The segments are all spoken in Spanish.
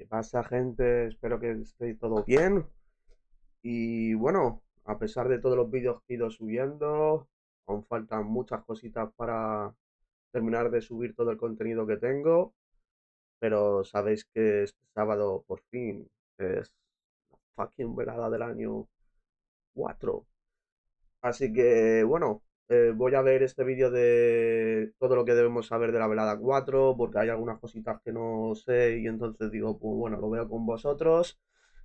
¿Qué pasa, gente? Espero que estéis todo bien. Y bueno, a pesar de todos los vídeos que he ido subiendo, aún faltan muchas cositas para terminar de subir todo el contenido que tengo. Pero sabéis que este sábado, por fin, es la fucking velada del año 4. Así que, bueno, eh, voy a ver este vídeo de todo lo que debemos saber de la velada 4, porque hay algunas cositas que no sé y entonces digo, pues bueno, lo veo con vosotros.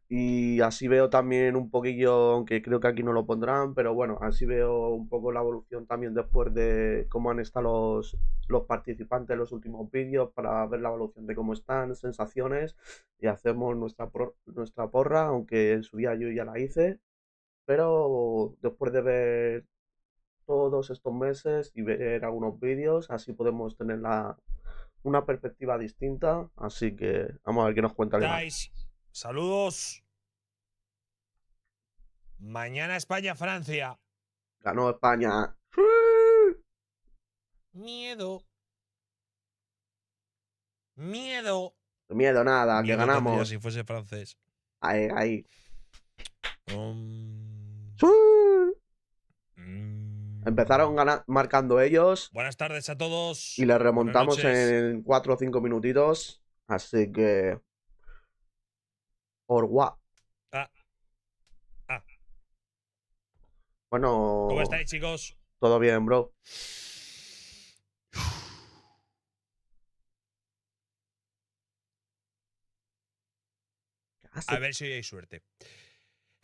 Y así veo también un poquillo, aunque creo que aquí no lo pondrán, pero bueno, así veo un poco la evolución también después de cómo han estado los, participantes en los últimos vídeos para ver la evolución de cómo están, sensaciones, y hacemos nuestra, nuestra porra, aunque en su día yo ya la hice, pero después de ver todos estos meses y ver algunos vídeos, así podemos tener la, una perspectiva distinta. Así que vamos a ver qué nos cuenta. Guys. Saludos. Mañana España-Francia. Ganó España. Miedo. Miedo. Miedo nada, que ganamos. Si fuese francés. Ahí, ahí. Um. Empezaron marcando ellos. Buenas tardes a todos. Y les remontamos en cuatro o cinco minutitos. Así que. Por Ah. Ah. Bueno. ¿Cómo estáis, chicos? Todo bien, bro. A ver si hay suerte.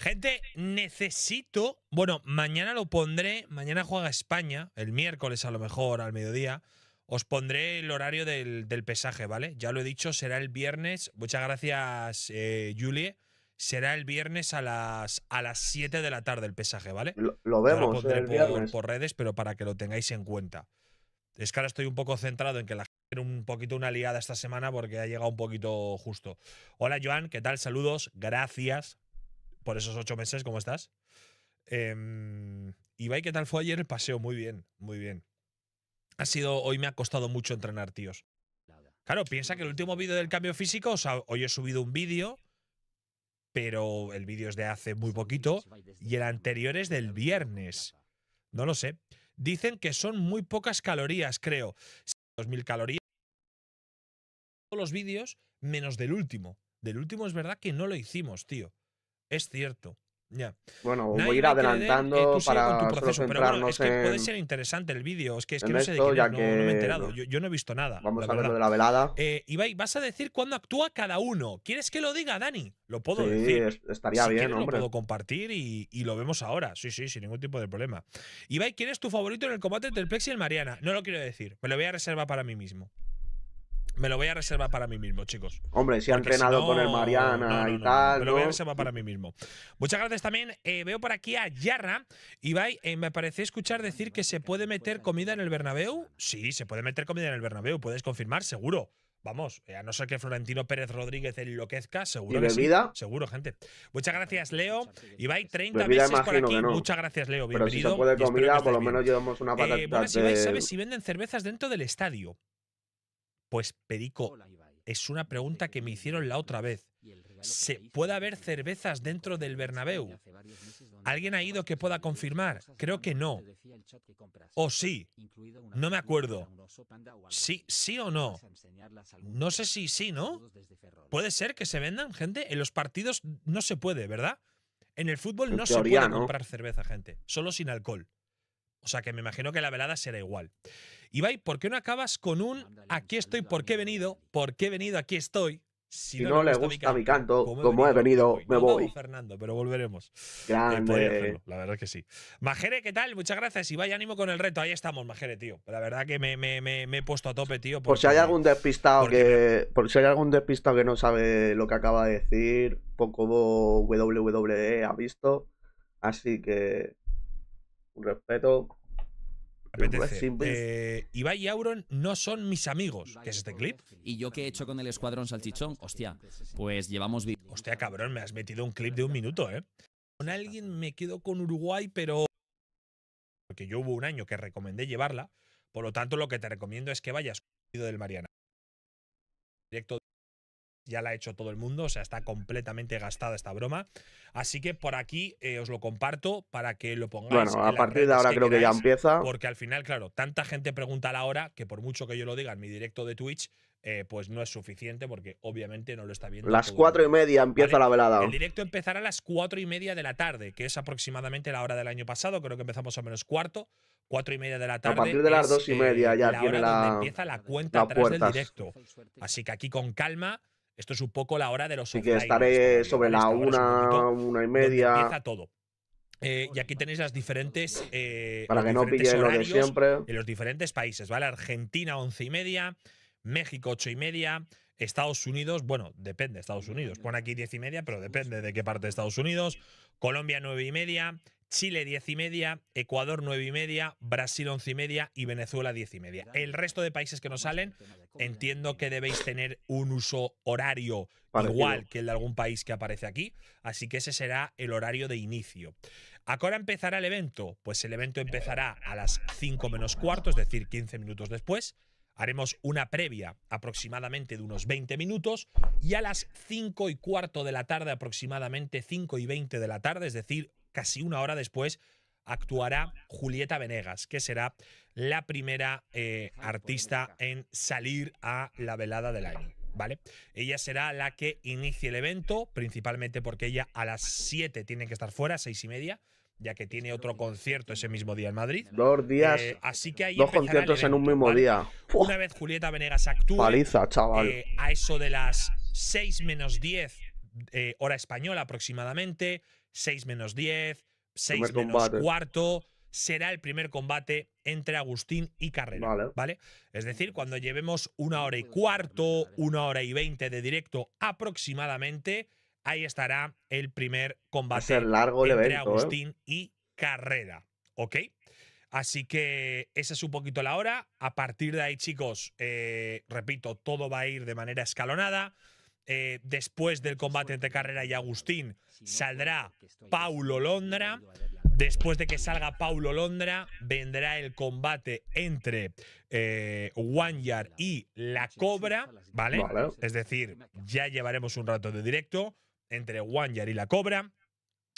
Gente, necesito. Bueno, mañana lo pondré. Mañana juega España, el miércoles a lo mejor, al mediodía. Os pondré el horario del, pesaje, ¿vale? Ya lo he dicho, será el viernes. Muchas gracias, eh, Julie. Será el viernes a las, a las 7 de la tarde el pesaje, ¿vale? Lo, vemos. lo pondré el por, redes, pero para que lo tengáis en cuenta. Es que ahora estoy un poco centrado en que la gente un poquito una liada esta semana porque ha llegado un poquito justo. Hola Joan, ¿qué tal? Saludos, gracias por esos ocho meses, ¿cómo estás? Eh, Ibai, ¿qué tal fue ayer el paseo? Muy bien, muy bien. Ha sido, hoy me ha costado mucho entrenar, tíos. Claro, piensa que el último vídeo del cambio físico, o hoy he subido un vídeo, pero el vídeo es de hace muy poquito y el anterior es del viernes. No lo sé. Dicen que son muy pocas calorías, creo. 2.000 calorías. Todos los vídeos menos del último. Del último es verdad que no lo hicimos, tío. Es cierto. Ya. Bueno, voy a ir adelantando para proceso, pero bueno, es que puede ser interesante el vídeo. Es que, es que no sé de no, me he enterado. Yo, no he visto nada. Vamos a ver lo de la velada. Eh, Ibai, vas a decir cuándo actúa cada uno. ¿Quieres que lo diga, Dani? Lo puedo decir. sí, decir. Estaría bien, hombre. Lo puedo compartir y, lo vemos ahora. Sí, sí, sin ningún tipo de problema. Ibai, ¿quién es tu favorito en el combate entre el Plex y el Mariana? No lo quiero decir. Me lo voy a reservar para mí mismo. Me lo voy a reservar para mí mismo, chicos. Hombre, si ha entrenado con el Mariana y tal. Me lo voy a reservar para mí mismo. Muchas gracias también. Eh, veo por aquí a Yarra. Ibai, eh, me parece escuchar decir que se puede meter comida en el Bernabéu. Sí, se puede meter comida en el Bernabéu. Puedes confirmar, seguro. Vamos, eh, a no ser que Florentino Pérez Rodríguez enloquezca, seguro. ¿Y bebida? Seguro, gente. Muchas gracias, Leo. Ibai, 30 bebida por aquí. Muchas gracias, Leo. Bienvenido. Pero si se puede comida, por lo menos llevamos una patata. Ibai, ¿sabes si venden cervezas dentro del estadio? Pues Perico, es una pregunta que me hicieron la otra vez. ¿Se puede haber cervezas dentro del Bernabéu? ¿Alguien ha ido que pueda confirmar? Creo que no. ¿O sí? No me acuerdo. Sí, sí o no. No sé si sí, ¿no? Puede ser que se vendan, gente. En los partidos no se puede, ¿verdad? En el fútbol no se puede comprar cerveza, gente. Solo sin alcohol. O sea que me imagino que la velada será igual. Ibai, ¿por qué no acabas con un aquí estoy, por qué he venido, por qué he venido, aquí estoy? Si, no, le gusta, mi canto, como, he venido, me voy. Fernando, pero volveremos. Eh, Grande. la verdad que sí. Majere, ¿qué tal? Muchas gracias. Y ánimo con el reto. Ahí estamos, Majere, tío. La verdad que me, he puesto a tope, tío. por si hay algún despistado que. Por si hay algún despistado que no sabe lo que acaba de decir, poco WWE ha visto. Así que un respeto. Pues. Eh, Ibai y Auron no son mis amigos, que es este clip. ¿Y yo qué he hecho con el Escuadrón Salchichón? Hostia, pues llevamos... Hostia, cabrón, me has metido un clip de un minuto, ¿eh? Con alguien me quedo con Uruguay, pero... Porque yo hubo un año que recomendé llevarla, por lo tanto lo que te recomiendo es que vayas del Mariana. Directo ya la ha hecho todo el mundo, o sea, está completamente gastada esta broma. Así que por aquí eh, os lo comparto para que lo pongáis. Bueno, a partir de ahora creo que ya empieza. Porque al final, claro, tanta gente pregunta a la hora que por mucho que yo lo diga en mi directo de Twitch, eh, pues no es suficiente porque obviamente no lo está viendo. Las cuatro y media empieza la velada. El directo empezará a las cuatro y media de la tarde, que es aproximadamente la hora del año pasado, creo que empezamos a menos cuarto cuatro y media de la tarde. A partir de las dos y media eh, ya tiene la, empieza la cuenta del directo. Así que aquí con calma esto es un poco la hora de los. Y que estaré sobre la una, una y media. Empieza todo. Eh, y aquí tenéis las diferentes. Eh, Para que no de siempre. En los diferentes países, ¿vale? Argentina, once y media. México, ocho y media. Estados Unidos, bueno, depende Estados Unidos. Pone aquí diez y media, pero depende de qué parte de Estados Unidos. Colombia, nueve y media. Chile 10 y media, Ecuador 9 y media, Brasil 11 y media y Venezuela 10 y media. El resto de países que nos salen, entiendo ¿eh? que debéis tener un uso horario igual que el de algún país que aparece aquí, así que ese será el horario de inicio. ¿A qué hora empezará el evento? Pues el evento empezará a las 5 menos cuarto, es decir, 15 minutos después. Haremos una previa aproximadamente de unos 20 minutos y a las 5 y cuarto de la tarde, aproximadamente 5 y 20 de la tarde, es decir, casi una hora después, actuará Julieta Venegas, que será la primera eh, artista en salir a la velada del año. ¿Vale? Ella será la que inicie el evento, principalmente porque ella a las 7 tiene que estar fuera, seis y media, ya que tiene otro concierto ese mismo día en Madrid. Dos días. Eh, así que hay dos conciertos en un mismo día. Una vez Julieta Venegas actúe. Eh, a eso de las 6 menos 10, hora española aproximadamente 6 menos 10, 6 menos cuarto, será el primer combate entre Agustín y Carrera. Vale. Es decir, cuando llevemos una hora y cuarto, una hora y veinte de directo aproximadamente, ahí estará el primer combate largo entre ¿eh? Agustín y Carrera. ¿Ok? Así que esa es un poquito la hora. A partir de ahí, chicos, eh, repito, todo va a ir de manera escalonada. Eh, después del combate entre Carrera y Agustín, saldrá Paulo Londra. Después de que salga Paulo Londra, vendrá el combate entre eh, Wanyar y La Cobra, ¿vale? Es decir, ya llevaremos un rato de directo entre Wanyar y La Cobra.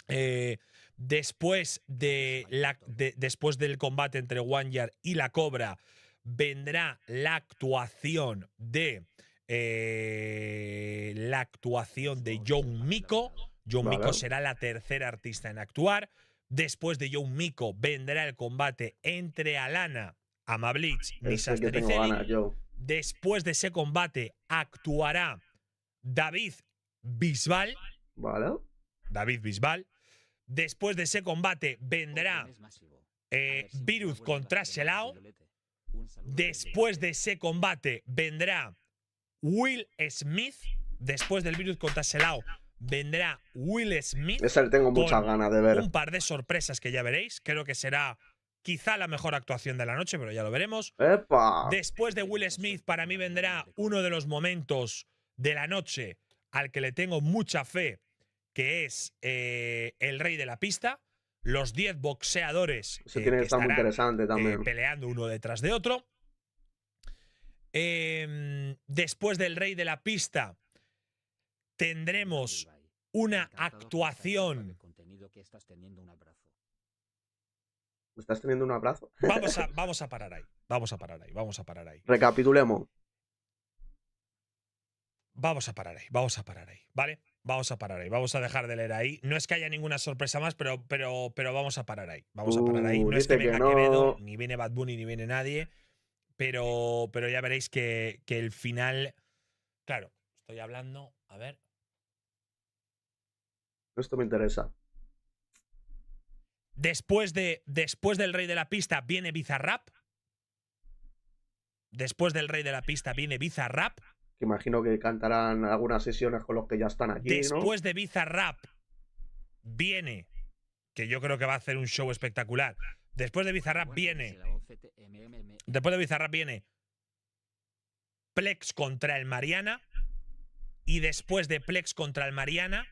Eh, después, de la, después del combate entre Wanyar y La Cobra, vendrá la actuación de eh, la actuación de John Miko. John Miko será la tercera artista en actuar. Después de John Miko vendrá el combate entre Alana, y Disaster Después de ese combate actuará David Bisbal. David Bisbal. Después de ese combate vendrá eh, Virus contra Shelao. Después de ese combate vendrá Will Smith. Después del virus contra Selao vendrá Will Smith. Esa le tengo muchas ganas de ver. Un par de sorpresas que ya veréis. Creo que será quizá la mejor actuación de la noche, pero ya lo veremos. Después de Will Smith, para mí vendrá uno de los momentos de la noche al que le tengo mucha fe, que es eh, el rey de la pista. Los 10 boxeadores eh, tiene que, estar muy interesante eh, también. peleando uno detrás de otro. Eh, después del rey de la pista, tendremos una actuación. ¿Estás teniendo un abrazo? Vamos a, vamos a parar ahí. Vamos a parar ahí. Vamos a parar ahí. Recapitulemos. Vamos a parar ahí. Vamos a parar ahí. ¿Vale? Vamos a parar ahí. Vamos a dejar de leer ahí. No es que haya ninguna sorpresa más, pero, pero, pero vamos a parar ahí. Vamos a parar ahí. No es que venga Quevedo, ni viene Bad Bunny, ni viene nadie. Pero, pero ya veréis que, el final. Claro, estoy hablando. A ver. Esto me interesa. Después, de, después del rey de la pista viene Bizarrap. Después del rey de la pista viene Bizarrap. Que imagino que cantarán algunas sesiones con los que ya están aquí. Después de Bizarrap viene, que yo creo que va a hacer un show espectacular. Después de Bizarrap pues viene Después de Bizarra viene Plex contra el Mariana. Y después de Plex contra el Mariana.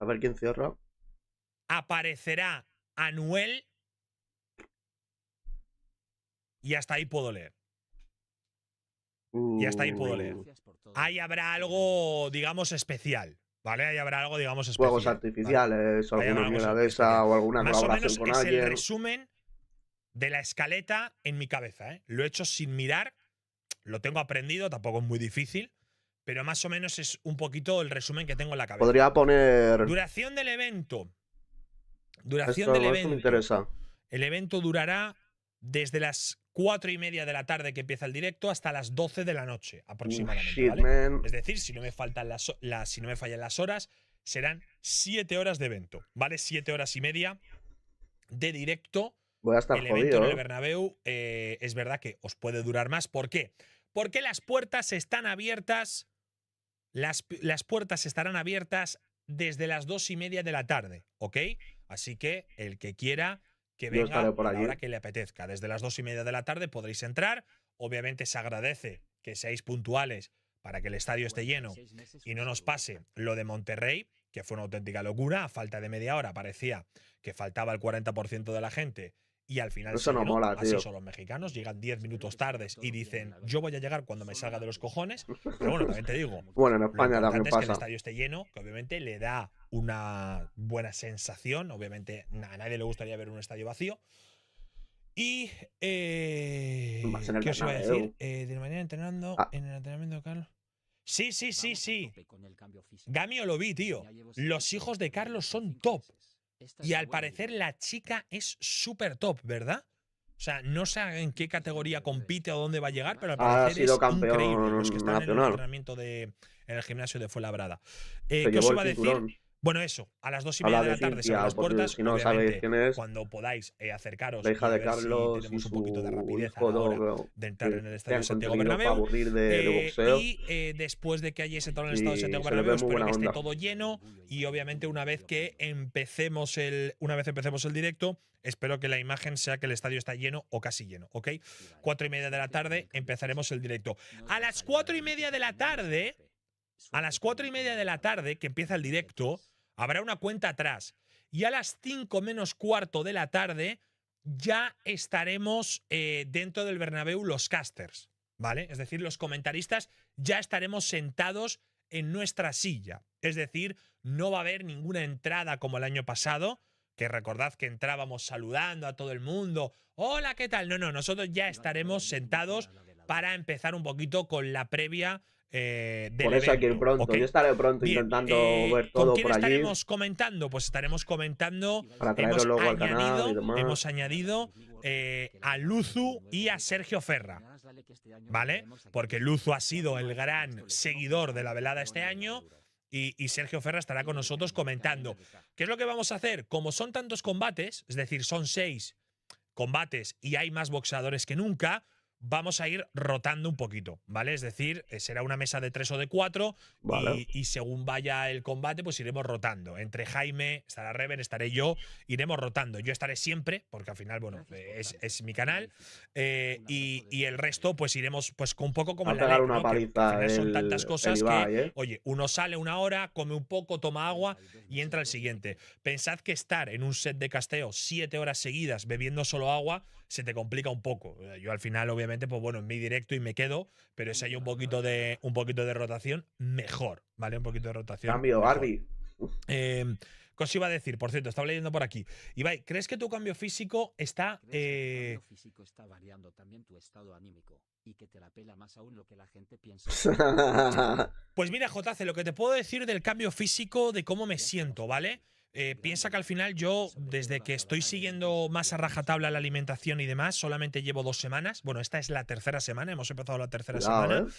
A ver quién cierra. Aparecerá Anuel. Y hasta ahí puedo leer. Y hasta ahí puedo uh. leer. Ahí habrá algo, digamos, especial. ¿Vale? Ahí habrá algo, digamos, especial. Juegos artificiales, alguna mierda de o alguna Más o menos resumen de la escaleta en mi cabeza. ¿eh? Lo he hecho sin mirar, lo tengo aprendido, tampoco es muy difícil, pero más o menos es un poquito el resumen que tengo en la cabeza. Podría poner. Duración del evento. Duración del evento. interesa. El evento durará desde las 4 y media de la tarde que empieza el directo hasta las 12 de la noche aproximadamente. Es decir, si no, me faltan las, si no me fallan las horas, serán siete horas de evento, ¿vale? Siete horas y media de directo el Evento en el Bernabéu eh, es verdad que os puede durar más. ¿Por qué? Porque las puertas están abiertas. Las, las puertas estarán abiertas desde las dos y media de la tarde, ¿ok? Así que el que quiera que venga a la hora que le apetezca. Desde las dos y media de la tarde podréis entrar. Obviamente se agradece que seáis puntuales para que el estadio esté lleno y no nos pase lo de Monterrey, que fue una auténtica locura. A falta de media hora parecía que faltaba el 40% de la gente y al final, eso no mola, así son los mexicanos, llegan 10 minutos tardes y dicen, yo voy a llegar cuando me salga de los cojones. Pero bueno, también te digo, bueno, en España lo también pasa. que el estadio esté lleno, que obviamente le da una buena sensación. Obviamente a nadie le gustaría ver un estadio vacío. Y, eh, ¿qué os iba a decir? Eh, de mañana entrenando, ah. en el entrenamiento, Carlos. Sí, sí, sí, sí. Gamio lo vi, tío. Los hijos de Carlos son top y al ¿eh? parecer la chica es súper top, ¿verdad? O sea, no sé en qué categoría compite o dónde va a llegar, pero al ah, parecer es increíble los que están nacional. en el entrenamiento en el gimnasio de Fuenlabrada. Eh, ¿Qué os iba a decir? Bueno, eso, a las dos y media de la tarde se las puertas. Si no sabéis quién es, cuando podáis eh, acercaros, la hija de Carlos, y un poquito de rapidez de entrar en el estadio Santiago Bernabéu. De, de eh, boxeo, y eh, después de que hayáis entrado en el estadio Santiago Bernabéu, espero que esté todo lleno. Y obviamente, una vez que empecemos el, una vez empecemos el directo, espero que la imagen sea que el estadio está lleno o casi lleno, ¿ok? Cuatro y media de la tarde empezaremos el directo. A las cuatro y media de la tarde. A las cuatro y media de la tarde, que empieza el directo, Habrá una cuenta atrás. Y a las cinco menos cuarto de la tarde ya estaremos eh, dentro del Bernabéu los casters, ¿vale? Es decir, los comentaristas ya estaremos sentados en nuestra silla. Es decir, no va a haber ninguna entrada como el año pasado, que recordad que entrábamos saludando a todo el mundo. Hola, ¿qué tal? No, no, nosotros ya estaremos sentados para empezar un poquito con la previa eh, por eso pronto. Yo estaré pronto intentando eh, ver todo por allí. estaremos comentando? Pues estaremos comentando. hemos añadido, Hemos eh, añadido a Luzu y a Sergio Ferra. ¿Vale? Porque Luzu ha sido el gran seguidor de la velada este año. Y, Sergio Ferra estará con nosotros comentando. ¿Qué es lo que vamos a hacer? Como son tantos combates, es decir, son seis combates y hay más boxeadores que nunca, vamos a ir rotando un poquito, ¿vale? Es decir, eh, será una mesa de tres o de cuatro y, según vaya el combate, pues iremos rotando. Entre Jaime, estará Reven, estaré yo, iremos rotando. Yo estaré siempre, porque al final, bueno, eh, es, mi canal. Eh, y, y, el resto, pues iremos pues con un poco como la una son tantas cosas que, oye, uno sale una hora, come un poco, toma agua y entra el siguiente. Pensad que estar en un set de casteo siete horas seguidas bebiendo solo agua se te complica un poco. Yo al final, obviamente, pues bueno, en mi directo y me quedo, pero si hay un poquito de, un poquito de rotación, mejor, ¿vale? Un poquito de rotación. Cambio, Arby. Eh, em, iba a decir? Por cierto, estaba leyendo por aquí. Ibai, ¿crees que tu cambio físico está. Eh, físico está variando también tu estado anímico y que te la más aún lo que la gente piensa? pues mira, JC, lo que te puedo decir del cambio físico, de cómo me siento, ¿vale? Eh, piensa que al final yo, desde que estoy siguiendo más a rajatabla la alimentación y demás, solamente llevo dos semanas. Bueno, esta es la tercera semana, hemos empezado la tercera semana. Eh.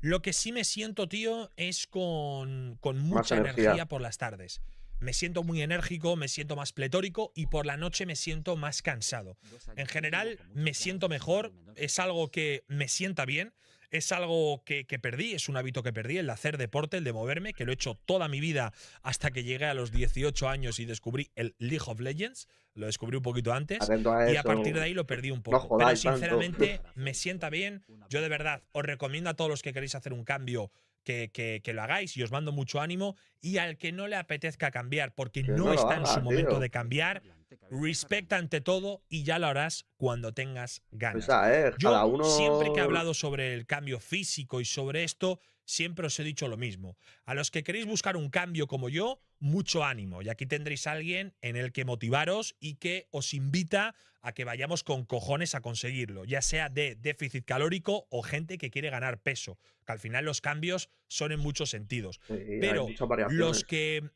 Lo que sí me siento, tío, es con, con mucha energía. energía. por las tardes. Me siento muy enérgico, me siento más pletórico y por la noche me siento más cansado. En general, me siento mejor, es algo que me sienta bien es algo que, perdí, es un hábito que perdí, el hacer deporte, el de moverme, que lo he hecho toda mi vida hasta que llegué a los 18 años y descubrí el League of Legends, lo descubrí un poquito antes y a partir de ahí lo perdí un poco. pero sinceramente me sienta bien, yo de verdad os recomiendo a todos los que queréis hacer un cambio. Que, que, lo hagáis y os mando mucho ánimo. Y al que no le apetezca cambiar, porque no, está en su momento de cambiar, Respecta ante todo y ya lo harás cuando tengas ganas. Pues eh, yo uno... siempre que he hablado sobre el cambio físico y sobre esto, siempre os he dicho lo mismo. A los que queréis buscar un cambio como yo, mucho ánimo. Y aquí tendréis a alguien en el que motivaros y que os invita a que vayamos con cojones a conseguirlo, ya sea de déficit calórico o gente que quiere ganar peso, que al final los cambios son en muchos sentidos. Pero los que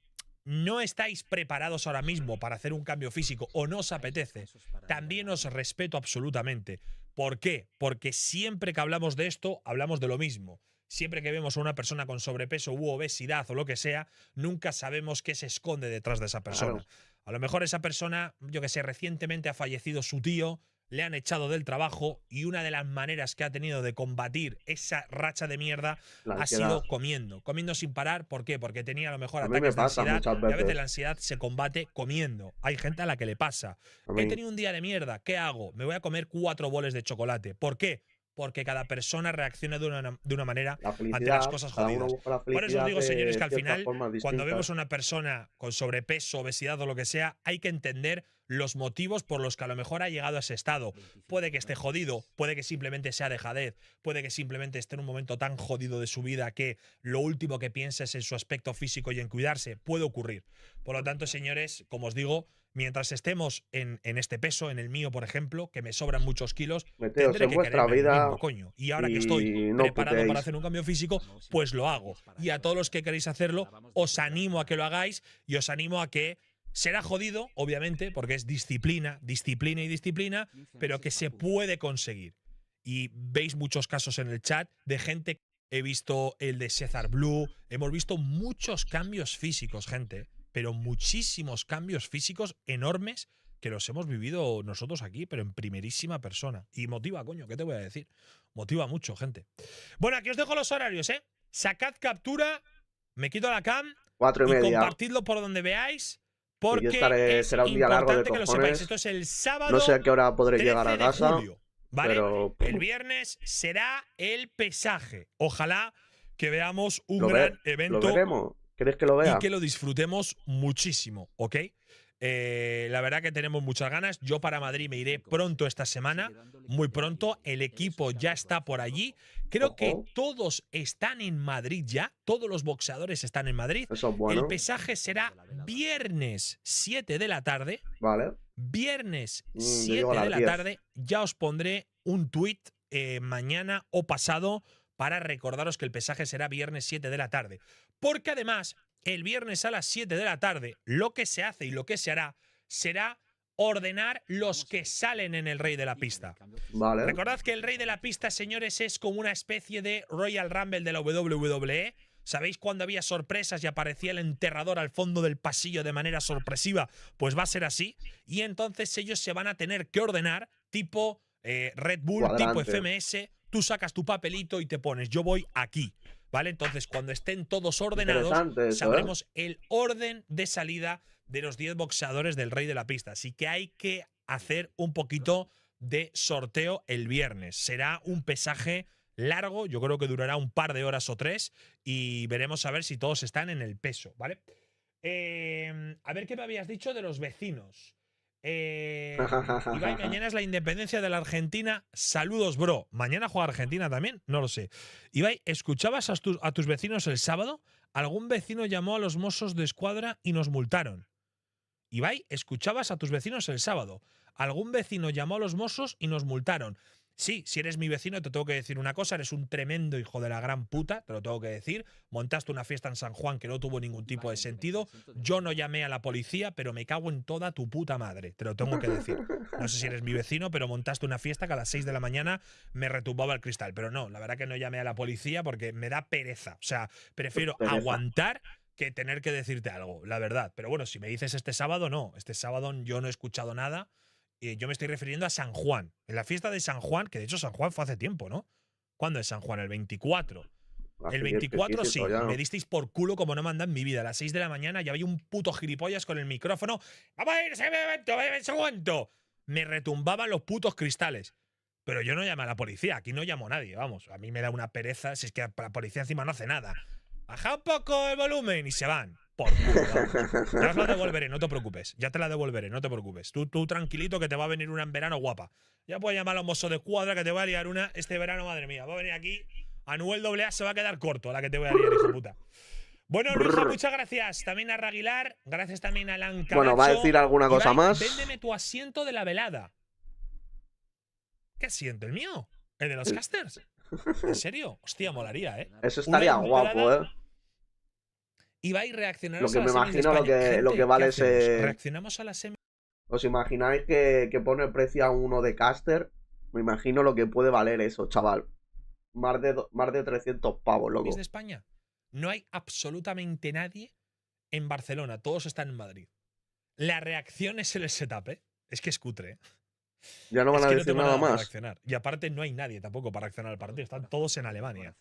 no estáis preparados ahora mismo para hacer un cambio físico o no os apetece, también os respeto absolutamente. ¿Por qué? Porque siempre que hablamos de esto, hablamos de lo mismo. Siempre que vemos a una persona con sobrepeso u obesidad o lo que sea, nunca sabemos qué se esconde detrás de esa persona. A lo mejor esa persona, yo que sé, recientemente ha fallecido su tío le han echado del trabajo y una de las maneras que ha tenido de combatir esa racha de mierda ha sido comiendo. Comiendo sin parar, ¿por qué? Porque tenía a lo mejor ataques de ansiedad y a veces la ansiedad se combate comiendo. Hay gente a la que le pasa. He tenido un día de mierda, ¿qué hago? Me voy a comer cuatro boles de chocolate. ¿Por qué? porque cada persona reacciona de una, de una manera ante las cosas jodidas. Por eso os digo, señores, que al final, cuando vemos a una persona con sobrepeso, obesidad o lo que sea, hay que entender los motivos por los que a lo mejor ha llegado a ese estado. Puede que esté jodido, puede que simplemente sea jadez, puede que simplemente esté en un momento tan jodido de su vida que lo último que piensa es en su aspecto físico y en cuidarse. Puede ocurrir. Por lo tanto, señores, como os digo, mientras estemos en, este peso, en el mío, por ejemplo, que me sobran muchos kilos, tendré que vida Y ahora que estoy preparado para hacer un cambio físico, pues lo hago. Y a todos los que queréis hacerlo, os animo a que lo hagáis y os animo a que será jodido, obviamente, porque es disciplina, disciplina y disciplina, pero que se puede conseguir. Y veis muchos casos en el chat de gente, he visto el de César Blue, hemos visto muchos cambios físicos, gente pero muchísimos cambios físicos enormes que los hemos vivido nosotros aquí, pero en primerísima persona. Y motiva, coño, ¿qué te voy a decir? Motiva mucho, gente. Bueno, aquí os dejo los horarios, ¿eh? Sacad captura, me quito la cam Cuatro y, compartidlo por donde veáis. Porque será un día largo de que lo sepáis. Esto es el sábado. No sé a qué hora podré llegar a casa. El viernes será el pesaje. Ojalá que veamos un gran evento. Lo veremos que lo vea? Y que lo disfrutemos muchísimo, ¿ok? Eh, la verdad que tenemos muchas ganas. Yo para Madrid me iré pronto esta semana, muy pronto. El equipo ya está por allí. Creo que todos están en Madrid ya. Todos los boxeadores están en Madrid. Es bueno. El pesaje será viernes 7 de la tarde. Vale. Viernes 7 mm, de la tarde. Ya os pondré un tuit eh, mañana o pasado para recordaros que el pesaje será viernes 7 de la tarde. Porque además, el viernes a las 7 de la tarde, lo que se hace y lo que se hará será ordenar los que salen en el rey de la pista. Vale. Recordad que el rey de la pista, señores, es como una especie de Royal Rumble de la WWE. ¿Sabéis cuando había sorpresas y aparecía el enterrador al fondo del pasillo de manera sorpresiva? Pues va a ser así. Y entonces ellos se van a tener que ordenar, tipo eh, Red Bull, tipo FMS. Tú sacas tu papelito y te pones, yo voy aquí. ¿Vale? Entonces, cuando estén todos ordenados, ¿eh? sabremos el orden de salida de los 10 boxeadores del rey de la pista. Así que hay que hacer un poquito de sorteo el viernes. Será un pesaje largo, yo creo que durará un par de horas o tres y veremos a ver si todos están en el peso, ¿vale? Eh, a ver qué me habías dicho de los vecinos. Eh, mañana es la independencia de la Argentina. Saludos, bro. Mañana juega Argentina también, no lo sé. Ibai, ¿escuchabas a, tus vecinos el sábado? Algún vecino llamó a los mozos de escuadra y nos multaron. Ibai, ¿escuchabas a tus vecinos el sábado? Algún vecino llamó a los mozos y nos multaron. Sí, si eres mi vecino, te tengo que decir una cosa, eres un tremendo hijo de la gran puta, te lo tengo que decir. Montaste una fiesta en San Juan que no tuvo ningún tipo de sentido. Yo no llamé a la policía, pero me cago en toda tu puta madre, te lo tengo que decir. No sé si eres mi vecino, pero montaste una fiesta que a las 6 de la mañana me retumbaba el cristal. Pero no, la verdad que no llamé a la policía porque me da pereza. O sea, prefiero aguantar que tener que decirte algo, la verdad. Pero bueno, si me dices este sábado, no. Este sábado yo no he escuchado nada eh, yo me estoy refiriendo a San Juan. En la fiesta de San Juan, que de hecho San Juan fue hace tiempo, ¿no? ¿Cuándo es San Juan? El 24. el 24 sí, me disteis por culo como no en mi vida. A las 6 de la mañana ya había un puto gilipollas con el micrófono. ¡Vamos a ir! ¡Se me Me retumbaban los putos cristales. Pero yo no llamo a la policía, aquí no llamo a nadie, vamos. A mí me da una pereza si es que la policía encima no hace nada. Baja un poco el volumen y se van. Por culo. Ya la devolveré, no te preocupes. Ya te la devolveré, no te preocupes. Tú, tú tranquilito que te va a venir una en verano guapa. Ya puedes llamar a los mozos de cuadra que te va a liar una este verano, madre mía. Va a venir aquí. Anuel AA se va a quedar corto la que te voy a liar, hijo puta. Bueno, Luisa, muchas gracias. También a Raguilar, gracias también a Alan Bueno, va a decir alguna cosa más. Véndeme tu asiento de la velada. ¿Qué asiento? ¿El mío? ¿El de los eh. casters? ¿En serio? Hostia, molaría, ¿eh? Eso estaría guapo, ¿eh? Y va lo que me imagino lo que, lo que vale es. Eh, Reaccionamos a la ¿Os imagináis que, pone precio a uno de caster? Me imagino lo que puede valer eso, chaval. Más de, más de 300 pavos, loco. de España? No hay absolutamente nadie en Barcelona. Todos están en Madrid. La reacción es el setup, ¿eh? Es que es cutre. ¿eh? Ya no van a decir nada, más. Y aparte no hay nadie tampoco para reaccionar al partido. Están todos en Alemania.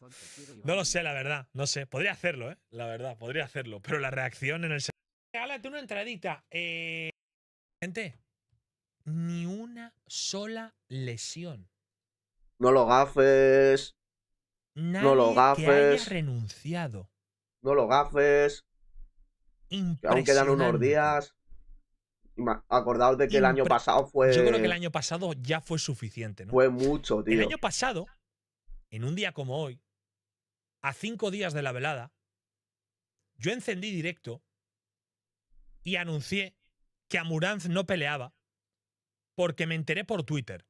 No lo sé, la verdad. No sé. Podría hacerlo, ¿eh? La verdad, podría hacerlo. Pero la reacción en el... Regálate una entradita. Eh, gente, ni una sola lesión. No lo gafes. no lo gafes. Que renunciado. No lo gafes. Aún quedan unos días. Acordaos de que el año pasado fue. Yo creo que el año pasado ya fue suficiente, ¿no? Fue mucho, tío. El año pasado, en un día como hoy, a cinco días de la velada, yo encendí directo y anuncié que Amuranz no peleaba porque me enteré por Twitter.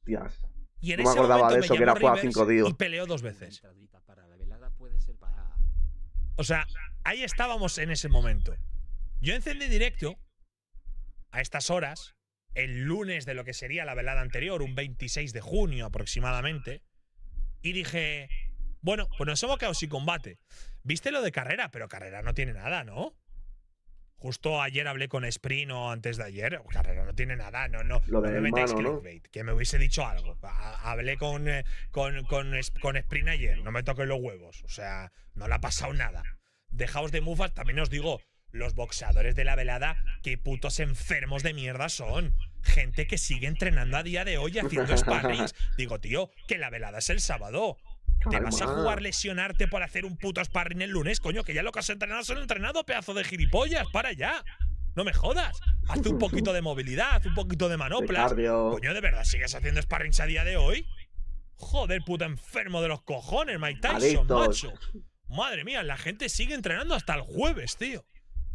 Hostias. Y en no ese me acordaba de eso, que era a cinco días. Y peleó dos veces. O sea, ahí estábamos en ese momento. Yo encendí directo a estas horas, el lunes de lo que sería la velada anterior, un 26 de junio aproximadamente, y dije, bueno, pues nos hemos quedado sin combate. Viste lo de carrera, pero carrera no tiene nada, ¿no? Justo ayer hablé con o antes de ayer. Carrera no tiene nada, no, no. Lo de que me hubiese dicho algo. Hablé con, eh, con, con, ayer, no me toquen los huevos. O sea, no le ha pasado nada. Dejaos de mufas, también os digo, los boxadores de la velada, qué putos enfermos de mierda son. Gente que sigue entrenando a día de hoy haciendo sparrings. Digo, tío, que la velada es el sábado. Te vas a jugar lesionarte por hacer un puto sparring el lunes, coño, que ya lo que has entrenado solo entrenado, pedazo de gilipollas, para allá. No me jodas. Hazte un poquito de movilidad, un poquito de manoplas. Coño, ¿de verdad sigues haciendo sparrings a día de hoy? Joder, puto enfermo de los cojones, Mike Tyson, macho. Madre mía, la gente sigue entrenando hasta el jueves, tío.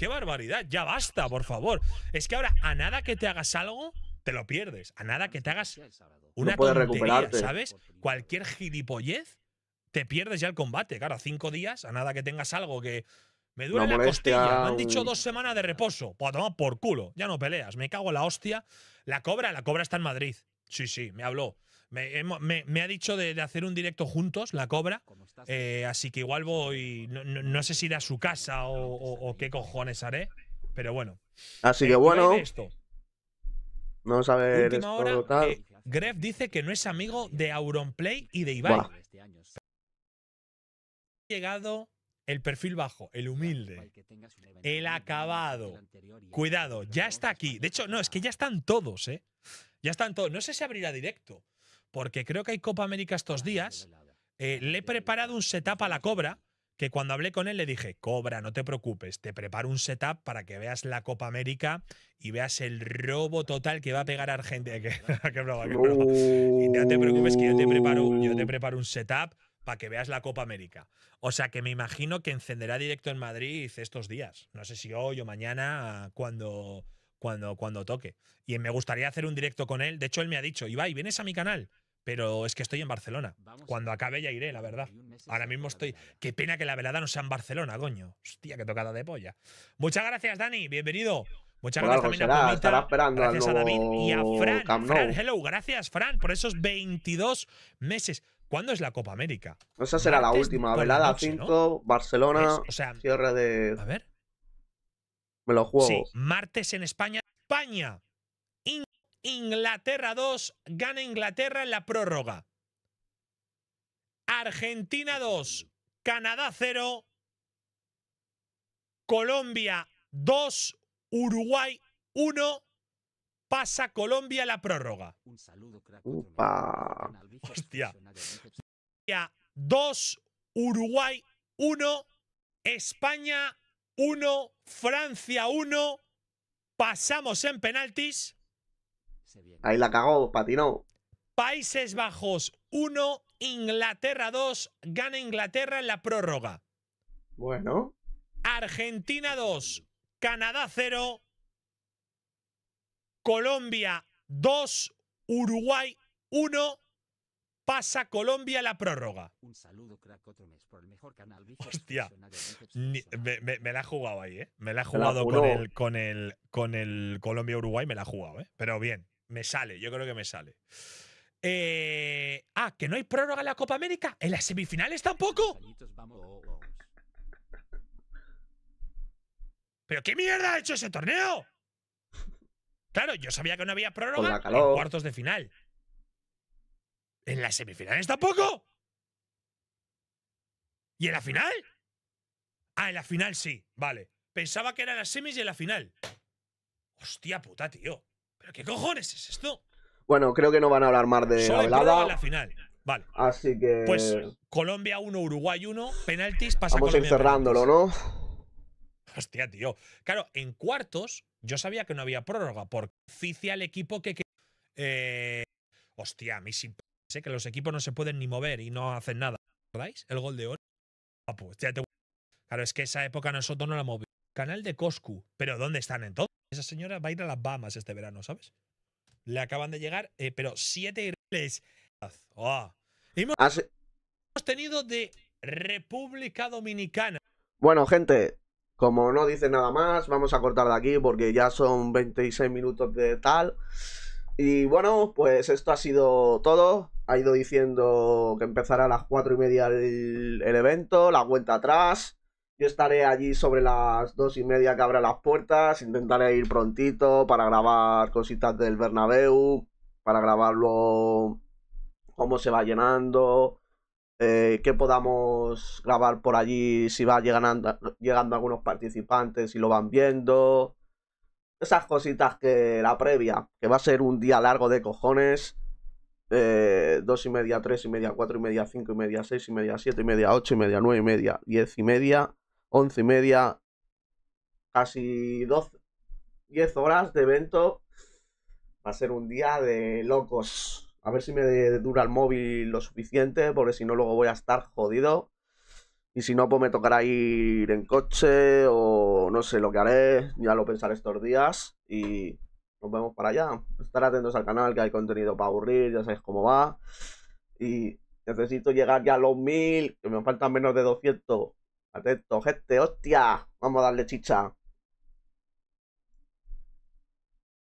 ¡Qué barbaridad! Ya basta, por favor. Es que ahora, a nada que te hagas algo, te lo pierdes. A nada que te hagas una puede tontería, ¿sabes? Cualquier gilipollez, te pierdes ya el combate. Claro, cinco días, a nada que tengas algo que… Me duele la costilla, me han dicho dos semanas de reposo. Pues tomar por culo, ya no peleas, me cago en la hostia. La cobra, la cobra está en Madrid. Sí, sí, me habló. Me, ha dicho de, hacer un directo juntos, la cobra. Eh, así que igual voy. No, no, sé si ir a su casa o, qué cojones haré. Pero bueno. Así que eh, bueno. Esto. Vamos a ver. Última hora, eh, dice que no es amigo de Auronplay y de Ibai. Este ha llegado el perfil bajo, el humilde, el acabado. Cuidado, ya está aquí. De hecho, no, es que ya están todos, ¿eh? Ya están todos. No sé si abrirá directo porque creo que hay Copa América estos días. Eh, le he preparado un setup a la Cobra, que cuando hablé con él le dije, Cobra, no te preocupes, te preparo un setup para que veas la Copa América y veas el robo total que va a pegar Argentina. que, que broma, que Y no te preocupes que yo te preparo, un setup para que veas la Copa América. O sea que me imagino que encenderá directo en Madrid estos días. No sé si hoy o mañana, cuando, cuando, cuando toque. Y me gustaría hacer un directo con él. De hecho, él me ha dicho, Ibai, ¿vienes a mi canal? pero es que estoy en Barcelona. Cuando acabe ya iré, la verdad. Ahora mismo estoy. ¿eh? Qué pena que la velada no sea en Barcelona, coño. Hostia, qué tocada de polla. Muchas gracias, Dani. Bienvenido. Muchas gracias pues también a Pumita, gracias a David y a Fran. hello, gracias, Fran, por esos 22 meses. ¿Cuándo es la Copa América? Esa será la última. Velada 5, Barcelona, cierre de. A ver. Me lo juego. martes en España. España. Inglaterra 2, gana Inglaterra en la prórroga. Argentina 2, Canadá 0, Colombia 2, Uruguay 1, pasa Colombia la prórroga. Un saludo, crack. Upa. Hostia. 2, Uruguay 1, España 1, Francia 1, pasamos en penaltis. Ahí la cagó, patinó. Países Bajos 1, Inglaterra 2, gana Inglaterra en la prórroga. Bueno. Argentina 2, Canadá 0, Colombia 2, Uruguay 1, pasa Colombia la prórroga. Un saludo, crack, otro mes por el mejor canal. Hostia. me, me, me, la ha jugado ahí, ¿eh? Me la ha jugado con, el, con, el, con el Colombia-Uruguay, me la ha jugado, ¿eh? Pero bien, me sale, yo creo que me sale. Eh, ah, que no hay prórroga en la Copa América. ¿En las semifinales tampoco? ¿Pero qué mierda ha hecho ese torneo? Claro, yo sabía que no había prórroga en cuartos de final. ¿En las semifinales tampoco? ¿Y en la final? Ah, en la final sí, vale. Pensaba que era en las semis y en la final. Hostia puta, tío. ¿Pero qué cojones es esto? Bueno, creo que no van a hablar más de la velada. la final. Vale. Así que. Pues Colombia 1, Uruguay 1, penaltis, pasa Vamos Colombia. ¿no? Hostia, tío. Claro, en cuartos yo sabía que no había prórroga porque oficial el equipo que. Eh... Hostia, a mí sí sé que los equipos no se pueden ni mover y no hacen nada. ¿Recordáis? El gol de oro. Ah, pues, claro, es que esa época nosotros no la movimos. Canal de Coscu. ¿Pero dónde están entonces? Esa señora va a ir a las Bahamas este verano, ¿sabes? Le acaban de llegar, eh, pero siete irles. Oh. Hemos, tenido de República Dominicana. Bueno, gente, como no dice nada más, vamos a cortar de aquí porque ya son 26 minutos de tal. Y bueno, pues esto ha sido todo. Ha ido diciendo que empezará a las cuatro y media el, evento, la cuenta atrás. Yo estaré allí sobre las dos y media que abra las puertas. Intentaré ir prontito para grabar cositas del Bernabéu, para grabarlo cómo se va llenando, eh, que podamos grabar por allí si va llegando, llegando algunos participantes y lo van viendo. Esas cositas que la previa, que va a ser un día largo de cojones. Eh, dos y media, tres y media, cuatro y media, cinco y media, seis y media, siete y media, ocho y media, nueve y media, diez y media. 11 y media, casi 12, 10 horas de evento. Va a ser un día de locos. A ver si me dura el móvil lo suficiente, porque si no luego voy a estar jodido. Y si no, pues me tocará ir en coche o no sé lo que haré. Ya lo pensaré estos días y nos vemos para allá. Estar atentos al canal que hay contenido para aburrir, ya sabéis cómo va. Y necesito llegar ya a los 1000 que me faltan menos de 200 Atento, gente, hostia. Vamos a darle chicha.